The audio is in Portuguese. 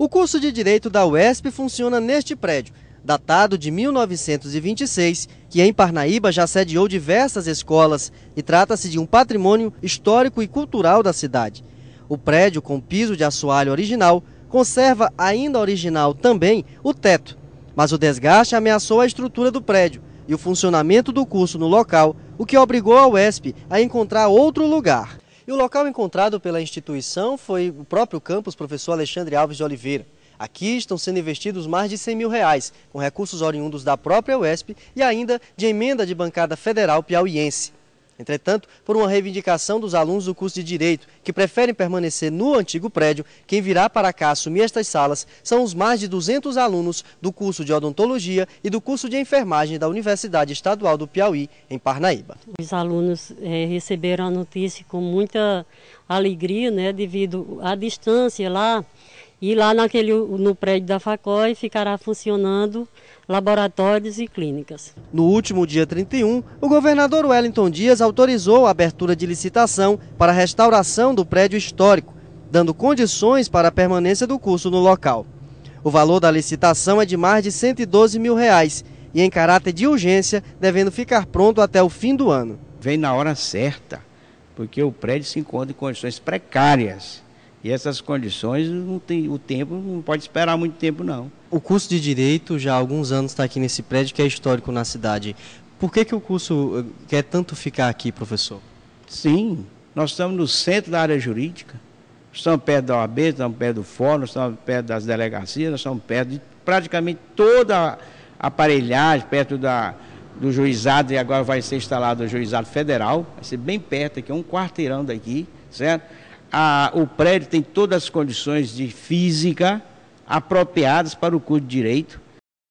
O curso de Direito da UESP funciona neste prédio, datado de 1926, que em Parnaíba já sediou diversas escolas e trata-se de um patrimônio histórico e cultural da cidade. O prédio, com piso de assoalho original, conserva ainda original também o teto, mas o desgaste ameaçou a estrutura do prédio e o funcionamento do curso no local, o que obrigou a UESP a encontrar outro lugar. E o local encontrado pela instituição foi o próprio campus professor Alexandre Alves de Oliveira. Aqui estão sendo investidos mais de 100 mil reais, com recursos oriundos da própria UESP e ainda de emenda de bancada federal piauiense. Entretanto, por uma reivindicação dos alunos do curso de Direito, que preferem permanecer no antigo prédio, quem virá para cá assumir estas salas são os mais de 200 alunos do curso de Odontologia e do curso de Enfermagem da Universidade Estadual do Piauí, em Parnaíba. Os alunos é, receberam a notícia com muita alegria, né, devido à distância lá e lá naquele, no prédio da FACOI ficará funcionando laboratórios e clínicas. No último dia 31, o governador Wellington Dias autorizou a abertura de licitação para a restauração do prédio histórico, dando condições para a permanência do curso no local. O valor da licitação é de mais de 112 mil reais e em caráter de urgência, devendo ficar pronto até o fim do ano. Vem na hora certa, porque o prédio se encontra em condições precárias e essas condições, não tem, o tempo não pode esperar muito tempo, não. O curso de Direito já há alguns anos está aqui nesse prédio que é histórico na cidade. Por que, que o curso eh, quer tanto ficar aqui, professor? Sim, nós estamos no centro da área jurídica. Estamos perto da OAB, estamos perto do fórum, estamos perto das delegacias, estamos perto de praticamente toda a aparelhagem, perto da, do juizado, e agora vai ser instalado o juizado federal, vai ser bem perto aqui, um quarteirão daqui, certo? a, o prédio tem todas as condições de física apropriadas para o curso de direito.